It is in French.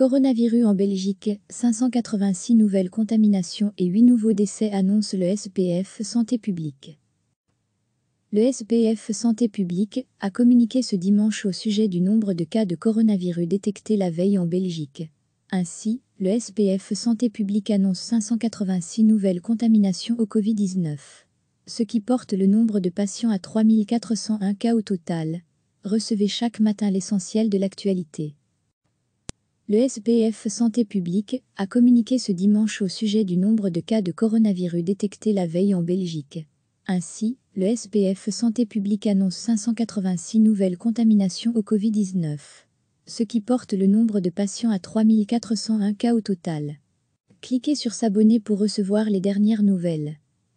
Coronavirus en Belgique, 586 nouvelles contaminations et 8 nouveaux décès annonce le SPF Santé publique. Le SPF Santé publique a communiqué ce dimanche au sujet du nombre de cas de coronavirus détectés la veille en Belgique. Ainsi, le SPF Santé publique annonce 586 nouvelles contaminations au Covid-19, ce qui porte le nombre de patients à 3401 cas au total. Recevez chaque matin l'essentiel de l'actualité. Le SPF Santé publique a communiqué ce dimanche au sujet du nombre de cas de coronavirus détectés la veille en Belgique. Ainsi, le SPF Santé publique annonce 586 nouvelles contaminations au Covid-19, ce qui porte le nombre de patients à 3401 cas au total. Cliquez sur s'abonner pour recevoir les dernières nouvelles.